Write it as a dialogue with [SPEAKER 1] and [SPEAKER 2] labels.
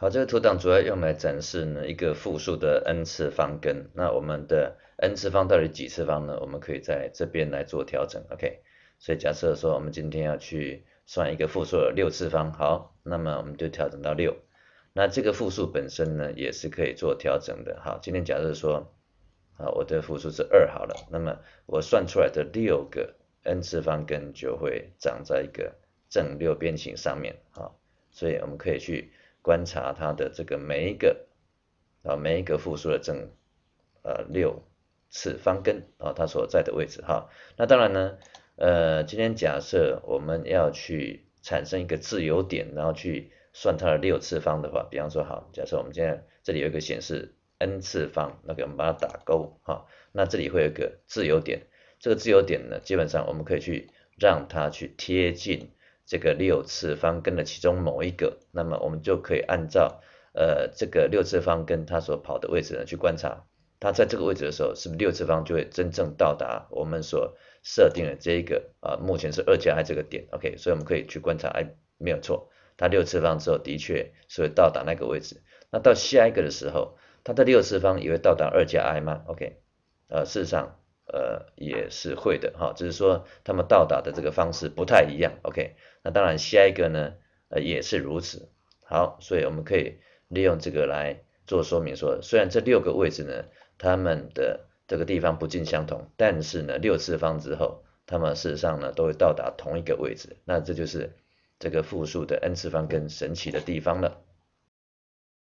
[SPEAKER 1] 好，这个图档主要用来展示呢一个复数的 n 次方根。那我们的 n 次方到底几次方呢？我们可以在这边来做调整。OK，所以假设说我们今天要去算一个复数的六次方，好，那么我们就调整到六。那这个复数本身呢也是可以做调整的。好，今天假设说，好，我的复数是二好了，那么我算出来的六个 n 次方根就会长在一个正六边形上面。好，所以我们可以去。观察它的这个每一个啊每一个复数的正呃六次方根啊它所在的位置哈。那当然呢呃今天假设我们要去产生一个自由点，然后去算它的六次方的话，比方说好，假设我们现在这里有一个显示 n 次方，那个我们把它打勾哈，那这里会有一个自由点。这个自由点呢，基本上我们可以去让它去贴近。这个六次方根的其中某一个，那么我们就可以按照呃这个六次方根它所跑的位置呢去观察，它在这个位置的时候，是不是六次方就会真正到达我们所设定的这一个啊目前是二加 i 这个点，OK，所以我们可以去观察，哎没有错，它六次方之后的确会到达那个位置，那到下一个的时候，它的六次方也会到达二加 i 吗？OK，呃，事实上。呃，也是会的哈，只是说他们到达的这个方式不太一样。OK，那当然下一个呢，呃，也是如此。好，所以我们可以利用这个来做说明，说虽然这六个位置呢，他们的这个地方不尽相同，但是呢，六次方之后，他们事实上呢，都会到达同一个位置。那这就是这个复数的 n 次方跟神奇的地方了。